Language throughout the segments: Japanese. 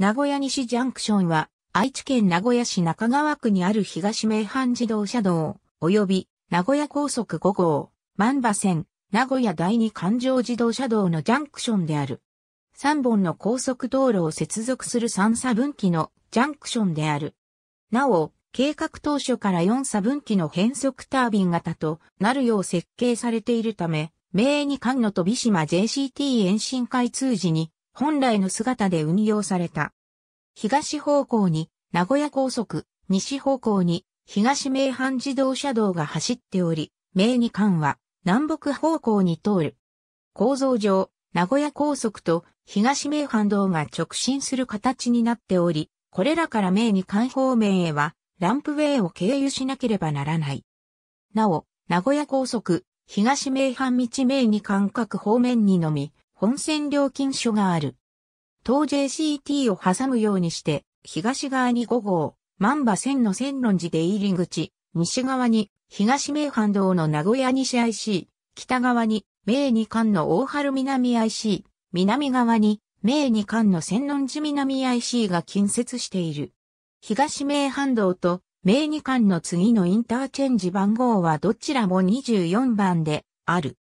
名古屋西ジャンクションは、愛知県名古屋市中川区にある東名阪自動車道、及び名古屋高速5号、万場線、名古屋第二環状自動車道のジャンクションである。3本の高速道路を接続する3差分岐のジャンクションである。なお、計画当初から4差分岐の変速タービン型となるよう設計されているため、名に関の飛島 JCT 延伸開通時に本来の姿で運用された。東方向に名古屋高速、西方向に東名阪自動車道が走っており、名二間は南北方向に通る。構造上、名古屋高速と東名阪道が直進する形になっており、これらから名二間方面へはランプウェイを経由しなければならない。なお、名古屋高速、東名阪道名二間各方面にのみ、本線料金所がある。東 JCT を挟むようにして、東側に5号、万馬線の線論寺で入り口、西側に東名阪道の名古屋西 IC、北側に名二間の大春南 IC、南側に名二間の千論寺南 IC が近接している。東名阪道と名二間の次のインターチェンジ番号はどちらも24番である。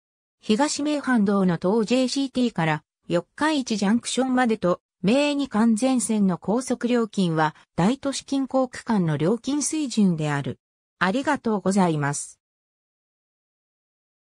東名阪道の東 JCT から四日市ジャンクションまでと、名に完全線の高速料金は大都市近郊区間の料金水準である。ありがとうございます。